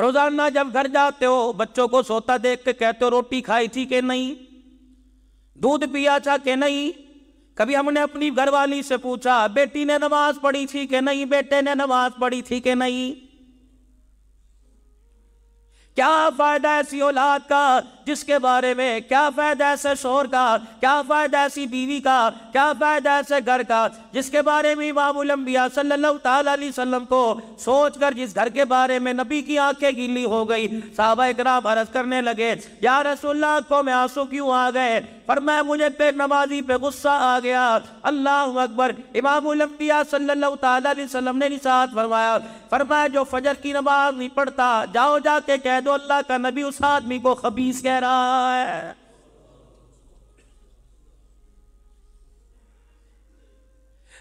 रोजाना जब घर जाते हो बच्चों को सोता देख के कहते हो रोटी खाई थी कि नहीं दूध पिया था कि नहीं कभी हमने अपनी घरवाली से पूछा बेटी ने नमाज पढ़ी थी कि नहीं बेटे ने नमाज पढ़ी थी कि नहीं क्या फ़ायदा ऐसी औलाद का जिसके बारे में क्या फ़ायदा ऐसे शोर का क्या फ़ायदा ऐसी बीवी का क्या फ़ायदा ऐसे घर का जिसके बारे में इमामबिया सल्लल्लाहु अलैहि वसल्लम को सोच कर जिस घर के बारे में नबी की आंखें गीली हो गई साहबा इकराम अरज करने लगे या रसोल्ला को मैं आंसू क्यों आ गए मैं मुझे पे नमाजी पे गुस्सा आ गया अल्लाह अकबर इमाम सल्लाम ने निशात फरमाया फरमाया जो फजर की नमाज नहीं पढ़ता जाओ जाके कह दो अल्लाह का नबी उस आदमी को खबीस कह रहा है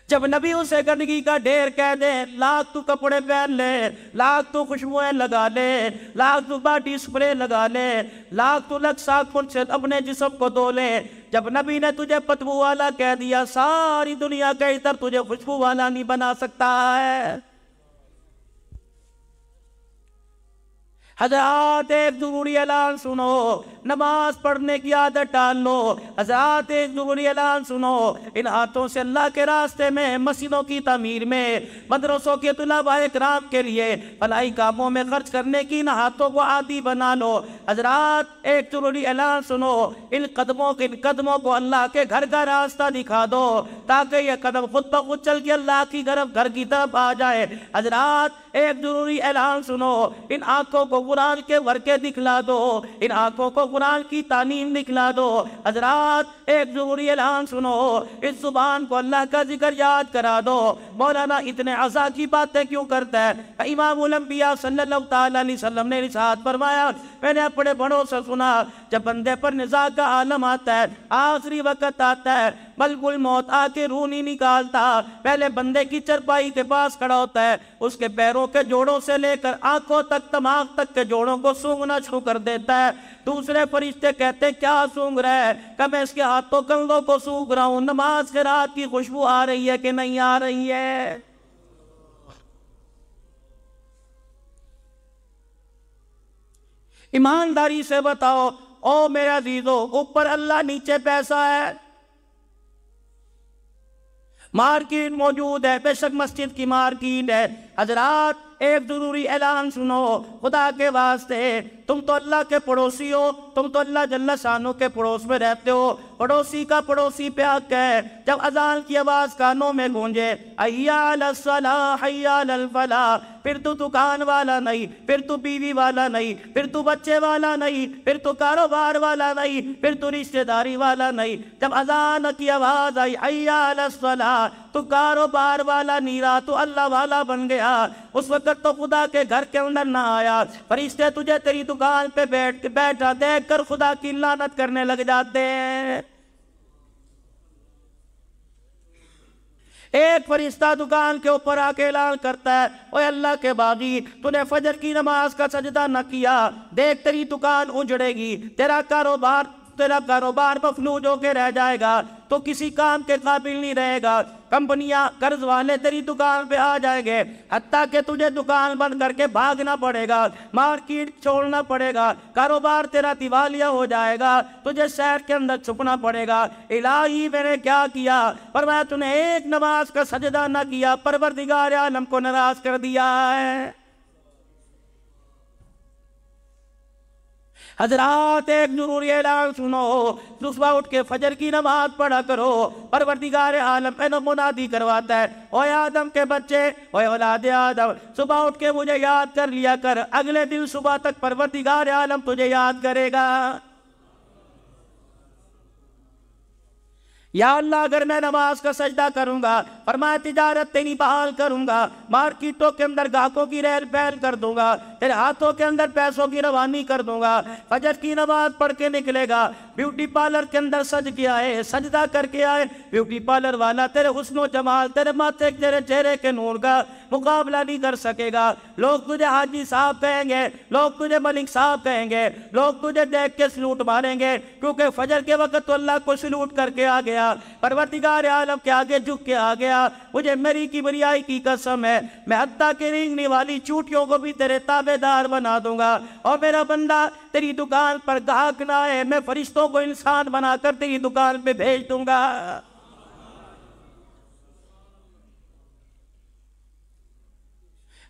जब नबी उसे गंदगी का ढेर कह दे लाख तू कपड़े पहन ले लाख तू खुशबुएं लगा ले लाख तू बाटी स्प्रे लगा ले लाख तू लग साखुन से अपने जिसम को धो ले जब नबी ने तुझे पतबू वाला कह दिया सारी दुनिया के इधर तुझे खुशबू वाला नहीं बना सकता है हजरात एक ज़रूरी ऐलान सुनो नमाज पढ़ने की आदत डाल लो हजरात एक ज़रूरी ऐलान सुनो इन हाथों से अल्लाह के रास्ते में मस्जिदों की तमीर में मदरसों के तलबाए कराम के लिए भलाई कामों में खर्च करने की इन हाथों को आदि बना लो हजरात एक ज़रूरी ऐलान सुनो इन कदमों के इन कदमों को अल्लाह के घर का रास्ता दिखा दो ताकि यह कदम खुद ब खुद चल के अल्लाह की गरफ घर की तरफ आ जाए हजरात एक ज़रूरी ऐलान सुनो इन आंखों को कुरान के वर्के दिखला दो इन आंखों को कुरान की तालीम दिखला दो हजरात एक जरूरी ऐलान सुनो इस जुबान को अल्लाह का जिक्र याद करा दो मौलाना इतने अजा की बातें क्यों करता है इमाम उलम्बिया सल्लल्लाहु अलैहि वसल्लम ने निशात फरमाया मैंने अपने बड़ों से सुना जब बंदे पर निजा का आलम आता है आखिरी वक्त आता है मलकुल मौत आके रू नहीं निकालता पहले बंदे की चरपाई के पास खड़ा होता है उसके पैरों के जोड़ों से लेकर आंखों तक तमाग तक के जोड़ों को सूंघना शुरू कर देता है दूसरे फरिश्ते कहते हैं क्या सूंघ रहा है कब मैं इसके हाथों कंधों को सूंघ रहा हूँ नमाज के रात की खुशबू आ रही है कि नहीं आ रही है ईमानदारी से बताओ ओ मेरा जीजो ऊपर अल्लाह नीचे पैसा है मार्किट मौजूद है बेशक मस्जिद की मार्किट है हजरात एक ज़रूरी ऐलान सुनो खुदा के वास्ते तुम तो अल्लाह के पड़ोसी हो तुम तो अल्लाह जल्ला शानों के पड़ोस में रहते हो पड़ोसी का पड़ोसी प्याक है जब अजान की आवाज़ कानों में गूंजे अय्याला फिर तू दुकान वाला नहीं फिर तू बीवी वाला नहीं फिर तू बच्चे वाला नहीं फिर तू कारोबार वाला नहीं फिर तू रिश्तेदारी वाला नहीं जब अजान की आवाज़ आई अय्याला तो कारोबार वाला नीरा तो अल्लाह वाला बन गया उस वक़्त तो खुदा के घर के अंदर ना आया फरिश्ते तुझे तेरी दुकान पे बैठ के बैठा देख कर खुदा की लानत करने लग जाते हैं एक फरिश्ता दुकान के ऊपर आके ऐलान करता है ओए अल्लाह के बागी तूने फजर की नमाज का सजदा न किया देख तेरी दुकान उजड़ेगी तेरा कारोबार तेरा कारोबार मफलूज होके रह जाएगा तो किसी काम के काबिल नहीं रहेगा कंपनियां कर्ज वाले तेरी दुकान पे आ जाएंगे हत्या के तुझे दुकान बंद करके भागना पड़ेगा मार्केट छोड़ना पड़ेगा कारोबार तेरा दिवालिया हो जाएगा तुझे शहर के अंदर छुपना पड़ेगा इलाही मैंने क्या किया पर मैं तूने एक नमाज का सजदा ना किया परवरदिगार आलम को नाराज कर दिया है हजरात एक जरूर ये ऐलान सुनो सुबह उठ के फजर की नमाज पढ़ा करो परवरदिगार आलम पे मुनादी करवाता है ओए आदम के बच्चे ओए औलाद आदम सुबह उठ के मुझे याद कर लिया कर अगले दिन सुबह तक परवरदिगार आलम तुझे याद करेगा या अल्लाह अगर मैं नमाज का सजदा करूंगा और मैं तिजारत तेरी बहाल करूंगा मार्केटों के अंदर गाहकों की रेल पैर कर दूंगा तेरे हाथों के अंदर पैसों की रवानी कर दूंगा फजर की नमाज पढ़ के निकलेगा ब्यूटी पार्लर के अंदर सज के आए सजदा करके आए ब्यूटी पार्लर वाला तेरे हुस्नो जमाल तेरे माथे तेरे चेहरे के नूर का मुकाबला नहीं कर सकेगा लोग तुझे हाजी साहब कहेंगे लोग तुझे मलिक साहब कहेंगे लोग तुझे देख के सलूट मारेंगे क्योंकि फजर के वक्त तो अल्लाह को सलूट करके आ गया परवरदिगार आलम के आगे झुक के आ गया मुझे मेरी बरियाई की कसम है मैं हत्या के रेंगने वाली चूटियों को भी तेरे ताबेदार बना दूंगा और मेरा बंदा तेरी दुकान पर गाहक ना है मैं फरिश्तों को इंसान बनाकर तेरी दुकान पे भेज दूंगा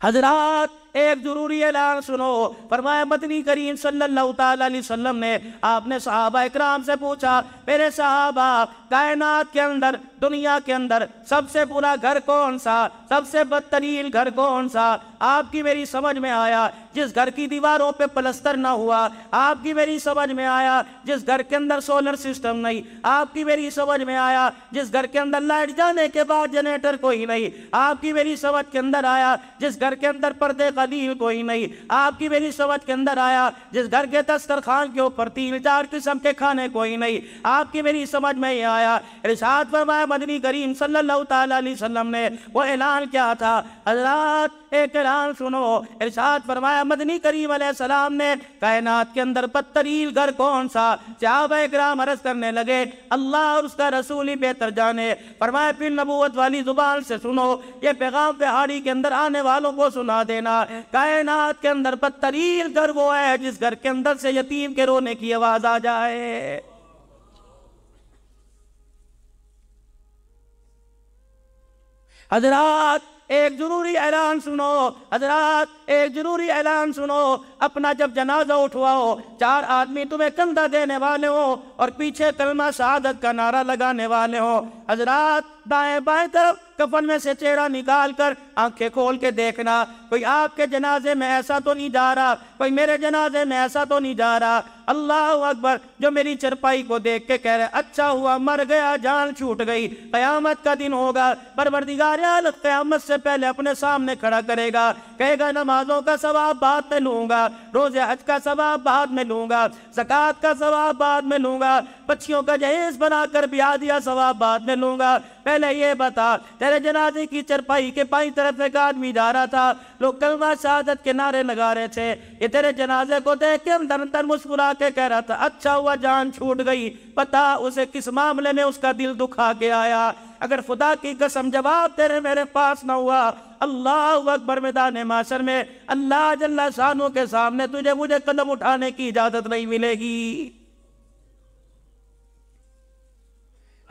हजरात एक जरूरी ऐलान सुनो फरमाया मदनी करीम सल्लल्लाहु अलैहि वसल्लम ने आपने सहाबा इकराम से पूछा मेरे सहाबा कायनात के अंदर दुनिया के अंदर सबसे बुरा घर कौन सा सबसे बदतरीन घर कौन सा आपकी मेरी समझ में आया जिस घर की दीवारों पे पलस्तर ना हुआ आपकी मेरी समझ में आया जिस घर के अंदर सोलर सिस्टम नहीं आपकी मेरी समझ में आया जिस घर के अंदर लाइट जाने के बाद जनरेटर कोई नहीं आपकी मेरी समझ के अंदर आया जिस घर के अंदर पर्दे का कदीर कोई नहीं आपकी मेरी समझ के अंदर आया जिस घर के तस्कर खान के ऊपर तीन चार किस्म के खाने कोई नहीं आपकी मेरी समझ में ही आया इरशाद फरमाया मदनी करीम सल्लल्लाहु अलैहि वसल्लम ने वो ऐलान किया था हजरात एतरान सुनो इरशाद फरमाया मदनी करीम सलाम ने कायनात के अंदर पत्थरील घर कौन सा चाब कराम अरज करने लगे अल्लाह और उसका रसूल ही बेहतर जाने फरमाया फिर नबूत वाली जुबान से सुनो ये पैगाम पहाड़ी के अंदर आने वालों को सुना देना कायनात के अंदर पत्थरील घर वो है जिस घर के अंदर से यतीम के रोने की आवाज आ जाए हजरात एक ज़रूरी ऐलान सुनो हजरात एक ज़रूरी ऐलान सुनो अपना जब जनाजा उठवाओ चार आदमी तुम्हें कंधा देने वाले हो और पीछे कलमा शहादत का नारा लगाने वाले हो हजरात दाएं बाएं तरफ कफन में से चेहरा निकाल कर आंखें खोल के देखना कोई आपके जनाजे में ऐसा तो नहीं जा रहा कोई मेरे जनाजे में ऐसा तो नहीं जा रहा अल्लाह अकबर जो मेरी चरपाई को देख के कह रहे अच्छा हुआ मर गया जान छूट गई क़यामत का दिन होगा परवरदिगार आलत क़यामत से पहले अपने सामने खड़ा करेगा कहेगा नमाजों का स्वाब बाद में लूंगा रोजे हज का स्वाब बाद में लूंगा जक़ात का स्वाब बाद में लूंगा बच्चियों का जहेज बनाकर ब्याह दिया सवाब बाद में लूंगा पहले ये बता तेरे जनाजे की चरपाई के पाई तरफ एक आदमी जा रहा था लोग कलमा शहादत के नारे लगा रहे थे ये तेरे जनाजे को देख के अंदर अंदर मुस्कुरा के कह रहा था अच्छा हुआ जान छूट गई पता उसे किस मामले में उसका दिल दुखा के आया अगर खुदा की कसम जवाब तेरे मेरे पास ना हुआ अल्लाह अकबर मैदान माशर में अल्लाह जल्ला शानों के सामने तुझे मुझे कदम उठाने की इजाज़त नहीं मिलेगी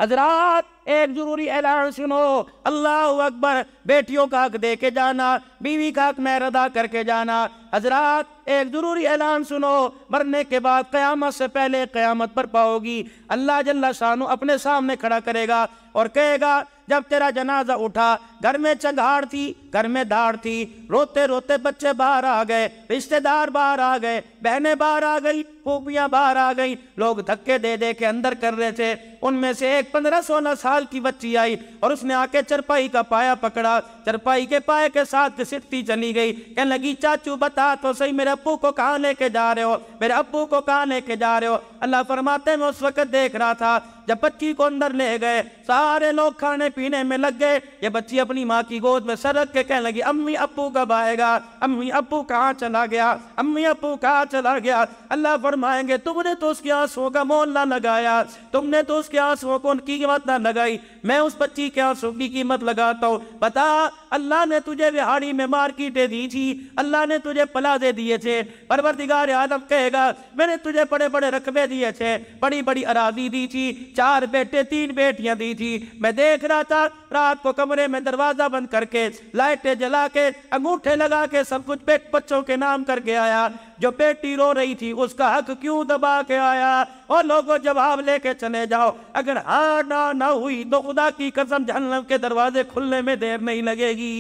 हजरात एक जरूरी ऐलान सुनो अल्लाह अकबर बेटियों का हक दे के जाना बीवी का हक मैं अदा करके जाना हजरात एक जरूरी ऐलान सुनो मरने के बाद क़यामत से पहले क़यामत पर पाओगी अल्लाह जल्ला शाहू अपने सामने खड़ा करेगा और कहेगा जब तेरा जनाजा उठा घर में चंगाड़ थी घर में दाड़ थी रोते रोते बच्चे बाहर आ गए रिश्तेदार बाहर आ गए बहनें बाहर आ गई फूफियाँ बाहर आ गई लोग धक्के दे दे के अंदर कर रहे थे उनमें से एक पंद्रह सोलह साल की बच्ची आई और उसने आके चरपाई का पाया पकड़ा चरपाई के पाए के साथ सिरती चली गई कहने लगी चाचू बता तो सही मेरे अबू को कहाँ लेके जा रहे हो मेरे अबू को कहाँ लेके जा रहे हो अल्लाह फरमाते मैं उस वक्त देख रहा था जब बच्ची को अंदर ले गए सारे लोग खाने पीने में लग गए ये बच्ची अपनी माँ की गोद में सरक के कहने लगी अम्मी अबू कब आएगा अम्मी अबू कहाँ चला गया अम्मी अबू कहाँ चला गया अल्लाह फरमाएंगे तुमने तो उसके आंसुओं का मोल ना लगाया तुमने तो उसके आंसुओं को उनकी कीमत ना लगाई मैं उस बच्ची के आंसू की कीमत लगाता हूँ बता अल्लाह ने तुझे बिहारी में मार्केटें दी थी अल्लाह ने तुझे पलाजे दिए थे परवरदिगार आदम कहेगा मैंने तुझे बड़े बड़े रकबे दिए थे बड़ी बड़ी अराजी दी थी चार बेटे तीन बेटियां दी थी मैं देख रहा था रात को कमरे में दरवाजा दरवाजा बंद करके लाइटें जला के अंगूठे लगा के सब कुछ बेट बच्चों के नाम करके आया जो बेटी रो रही थी उसका हक क्यों दबा के आया और लोगों जवाब लेके चले जाओ अगर हार ना ना हुई तो खुदा की कसम जहन्नम के दरवाजे खुलने में देर नहीं लगेगी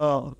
हाँ।